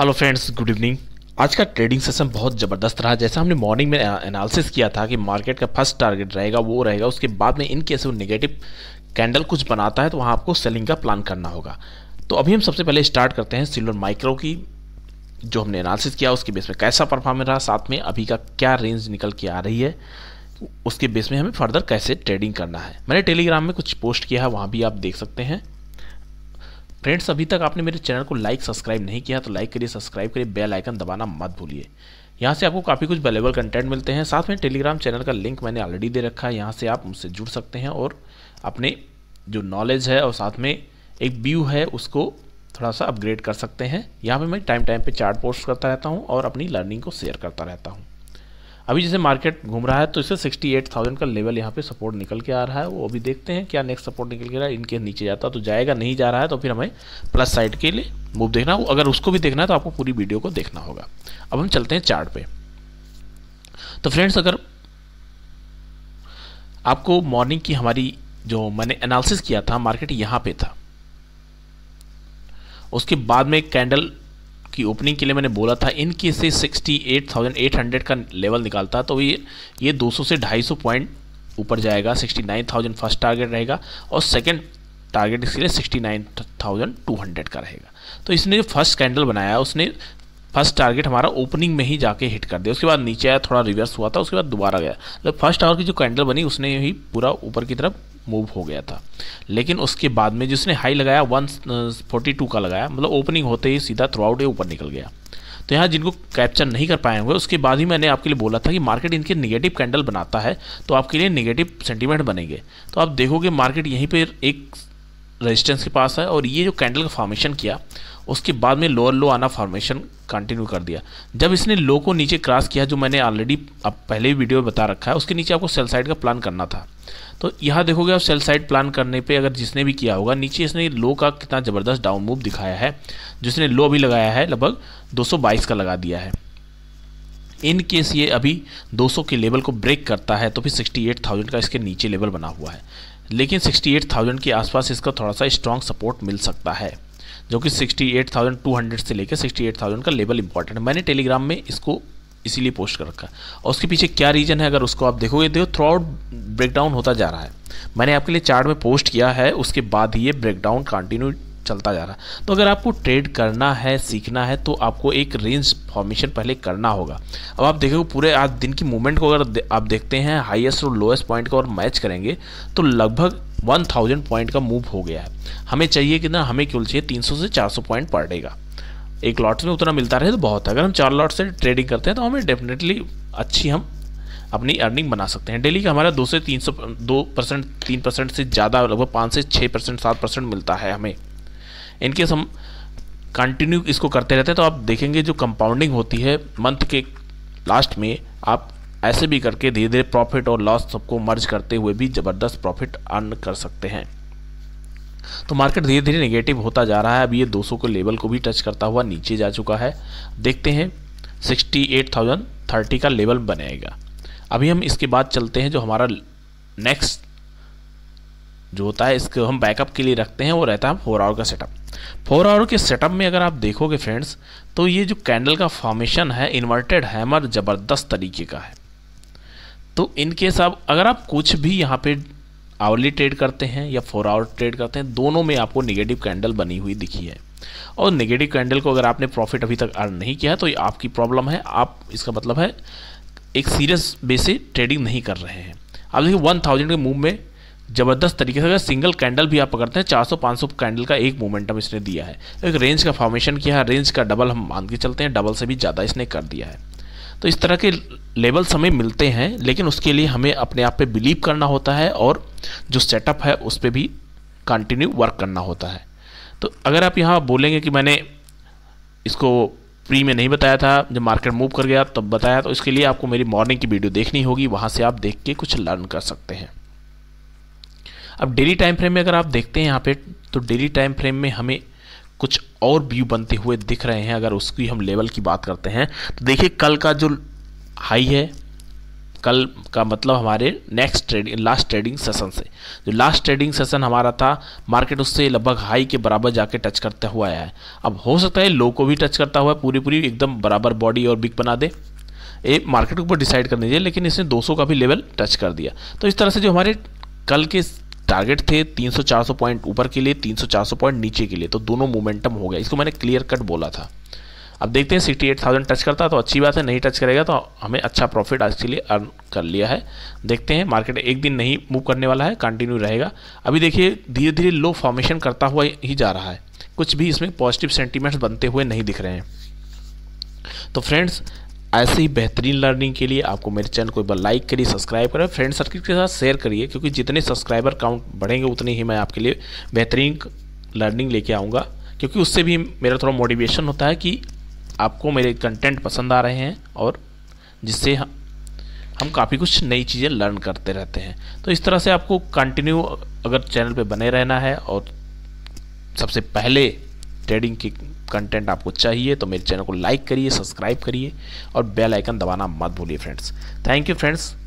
hello friends good evening आज का trading session बहुत ज़बरदस्त रहा जैसा हमने मॉर्निंग में एनालिसिस uh, किया था कि मार्केट का फर्स्ट टारगेट रहेगा वो रहेगा उसके बाद में इन केस वो नेगेटिव कैंडल कुछ बनाता है तो वहाँ आपको सेलिंग का प्लान करना होगा तो अभी हम सबसे पहले स्टार्ट करते हैं सिल्वर माइक्रो की जो हमने एनालिसिस किया उसके बेस में कैसा परफॉर्मेंस रहा साथ में अभी का क्या रेंज निकल के आ रही है उसके बेस में हमें फर्दर कैसे ट्रेडिंग करना है मैंने टेलीग्राम में कुछ पोस्ट किया है वहाँ भी आप देख सकते हैं फ्रेंड्स अभी तक आपने मेरे चैनल को लाइक सब्सक्राइब नहीं किया तो लाइक करिए सब्सक्राइब करिए बेल आइकन दबाना मत भूलिए यहाँ से आपको काफ़ी कुछ वेलेबल कंटेंट मिलते हैं साथ में टेलीग्राम चैनल का लिंक मैंने ऑलरेडी दे रखा है यहाँ से आप मुझसे जुड़ सकते हैं और अपने जो नॉलेज है और साथ में एक व्यू है उसको थोड़ा सा अपग्रेड कर सकते हैं यहाँ पर मैं टाइम टाइम पर चार्ट पोस्ट करता रहता हूँ और अपनी लर्निंग को शेयर करता रहता हूँ अभी जैसे मार्केट घूम रहा है तो इसे 68,000 का लेवल यहाँ पे सपोर्ट निकल के आ रहा है वो अभी देखते हैं क्या नेक्स्ट सपोर्ट निकल के रहा है इनके नीचे जाता तो जाएगा नहीं जा रहा है तो फिर हमें प्लस साइड के लिए मूव देखना हो अगर उसको भी देखना है तो आपको पूरी वीडियो को देखना होगा अब हम चलते हैं चार्ट पे तो फ्रेंड्स अगर आपको मॉर्निंग की हमारी जो मैंने एनालिसिस किया था मार्केट यहाँ पे था उसके बाद में कैंडल की ओपनिंग के लिए मैंने बोला था इन केस से 68,800 का लेवल निकालता तो ये ये 200 से 250 पॉइंट ऊपर जाएगा 69,000 फर्स्ट टारगेट रहेगा और सेकंड टारगेट इसके लिए 69,200 का रहेगा तो इसने जो फर्स्ट कैंडल बनाया उसने फर्स्ट टारगेट हमारा ओपनिंग में ही जाके हिट कर दिया उसके बाद नीचे आया थोड़ा रिवर्स हुआ था उसके बाद दोबारा गया मतलब फर्स्ट आवर की जो कैंडल बनी उसने ही पूरा ऊपर की तरफ मूव हो गया था लेकिन उसके बाद में जिसने हाई लगाया वन फोर्टी टू का लगाया मतलब ओपनिंग होते ही सीधा थ्रू आउट ऊपर निकल गया तो यहाँ जिनको कैप्चर नहीं कर पाए हुए उसके बाद ही मैंने आपके लिए बोला था कि मार्केट इनके निगेटिव कैंडल बनाता है तो आपके लिए निगेटिव सेंटिमेंट बनेंगे तो आप देखोगे मार्केट यहीं पर एक रेजिस्टेंस के पास है और ये जो कैंडल का फॉर्मेशन किया उसके बाद में लोअर लो आना फॉर्मेशन कंटिन्यू कर दिया जब इसने लो को नीचे क्रॉस किया जो मैंने ऑलरेडी अब पहले वीडियो में बता रखा है उसके नीचे आपको सेल साइड का प्लान करना था तो यहाँ देखोगे आप सेल साइड प्लान करने पे अगर जिसने भी किया होगा नीचे इसने लो का कितना ज़बरदस्त डाउन मूव दिखाया है जिसने लो भी लगाया है लगभग 222 का लगा दिया है इन केस ये अभी 200 के लेवल को ब्रेक करता है तो फिर 68,000 का इसके नीचे लेवल बना हुआ है लेकिन 68,000 के आसपास इसका थोड़ा सा स्ट्रॉन्ग सपोर्ट मिल सकता है जो कि 68,200 से लेकर 68,000 का लेवल इंपॉर्टेंट है मैंने टेलीग्राम में इसको इसीलिए पोस्ट कर रखा है और उसके पीछे क्या रीज़न है अगर उसको आप देखोगे देखो थ्रू आउट ब्रेकडाउन होता जा रहा है मैंने आपके लिए चार्ट में पोस्ट किया है उसके बाद ही ये ब्रेकडाउन कंटिन्यू चलता जा रहा है तो अगर आपको ट्रेड करना है सीखना है तो आपको एक रेंज फॉर्मेशन पहले करना होगा अब आप देखोगे पूरे आज दिन की मूवमेंट को अगर आप देखते हैं हाइएस्ट और लोएस्ट पॉइंट को और मैच करेंगे तो लगभग 1000 पॉइंट का मूव हो गया है हमें चाहिए कितना हमें क्यों चाहिए 300 से 400 पॉइंट पर एक लॉट्स में उतना मिलता रहे तो बहुत है अगर हम चार लॉट से ट्रेडिंग करते हैं तो हमें डेफिनेटली अच्छी हम अपनी अर्निंग बना सकते हैं डेली का हमारा दो से तीन सौ दो परसेंट तीन परसेंट से ज़्यादा लगभग पाँच से छः परसेंट सात परसेंट मिलता है हमें इनकेस हम कंटिन्यू इसको करते रहते हैं तो आप देखेंगे जो कंपाउंडिंग होती है मंथ के लास्ट में आप ऐसे भी करके धीरे धीरे प्रॉफिट और लॉस सबको मर्ज करते हुए भी ज़बरदस्त प्रॉफिट अर्न कर सकते हैं तो मार्केट धीरे धीरे नेगेटिव होता जा रहा है अब ये 200 के लेवल को भी टच करता हुआ नीचे जा चुका है देखते हैं 68,030 का लेवल बनेगा अभी हम इसके बाद चलते हैं जो हमारा नेक्स्ट जो होता है इसको हम बैकअप के लिए रखते हैं वो रहता है फोर आवर का सेटअप फोर आवर के सेटअप में अगर आप देखोगे फ्रेंड्स तो ये जो कैंडल का फॉर्मेशन है इन्वर्टेड हैमर ज़बरदस्त तरीके का है तो इनकेस आप अगर आप कुछ भी यहाँ पे आवरली ट्रेड करते हैं या फोर आवर ट्रेड करते हैं दोनों में आपको निगेटिव कैंडल बनी हुई दिखी है और निगेटिव कैंडल को अगर आपने प्रॉफिट अभी तक अर्न नहीं किया है तो ये आपकी प्रॉब्लम है आप इसका मतलब है एक सीरियस बेसिस ट्रेडिंग नहीं कर रहे हैं आप देखिए वन थाउजेंड के मूव में ज़बरदस्त तरीके से अगर सिंगल कैंडल भी आप पकड़ते हैं 400-500 कैंडल का एक मोमेंटम इसने दिया है एक रेंज का फॉर्मेशन किया है रेंज का डबल हम मान के चलते हैं डबल से भी ज़्यादा इसने कर दिया है तो इस तरह के लेवल्स हमें मिलते हैं लेकिन उसके लिए हमें अपने आप पर बिलीव करना होता है और जो सेटअप है उस पर भी कंटिन्यू वर्क करना होता है तो अगर आप यहाँ बोलेंगे कि मैंने इसको प्री में नहीं बताया था जब मार्केट मूव कर गया तब बताया तो इसके लिए आपको मेरी मॉर्निंग की वीडियो देखनी होगी वहाँ से आप देख के कुछ लर्न कर सकते हैं अब डेली टाइम फ्रेम में अगर आप देखते हैं यहाँ पे तो डेली टाइम फ्रेम में हमें कुछ और व्यू बनते हुए दिख रहे हैं अगर उसकी हम लेवल की बात करते हैं तो देखिए कल का जो हाई है कल का मतलब हमारे next trading last trading session से जो लास्ट ट्रेडिंग सेशन हमारा था मार्केट उससे लगभग हाई के बराबर जाके टच करता हुआ आया है अब हो सकता है लो को भी टच करता हुआ पूरी पूरी एकदम बराबर बॉडी और बिग बना दे ये मार्केट के ऊपर डिसाइड कर दीजिए लेकिन इसने 200 का भी लेवल टच कर दिया तो इस तरह से जो हमारे कल के टारगेट थे 300-400 पॉइंट ऊपर के लिए 300-400 पॉइंट नीचे के लिए तो दोनों मोमेंटम हो गया इसको मैंने क्लियर कट बोला था अब देखते हैं सिक्सटी एट थाउजेंड टच करता है तो अच्छी बात है नहीं टच करेगा तो हमें अच्छा प्रॉफिट आज के लिए अर्न कर लिया है देखते हैं मार्केट एक दिन नहीं मूव करने वाला है कंटिन्यू रहेगा अभी देखिए धीरे धीरे लो फॉर्मेशन करता हुआ ही जा रहा है कुछ भी इसमें पॉजिटिव सेंटीमेंट्स बनते हुए नहीं दिख रहे हैं तो फ्रेंड्स ऐसे ही बेहतरीन लर्निंग के लिए आपको मेरे चैनल को एक बार लाइक करिए सब्सक्राइब करें फ्रेंड सर्किल के साथ शेयर करिए क्योंकि जितने सब्सक्राइबर काउंट बढ़ेंगे उतने ही मैं आपके लिए बेहतरीन लर्निंग लेके आऊँगा क्योंकि उससे भी मेरा थोड़ा मोटिवेशन होता है कि आपको मेरे कंटेंट पसंद आ रहे हैं और जिससे हम, हम काफ़ी कुछ नई चीज़ें लर्न करते रहते हैं तो इस तरह से आपको कंटिन्यू अगर चैनल पे बने रहना है और सबसे पहले ट्रेडिंग की कंटेंट आपको चाहिए तो मेरे चैनल को लाइक करिए सब्सक्राइब करिए और बेल आइकन दबाना मत भूलिए फ्रेंड्स थैंक यू फ्रेंड्स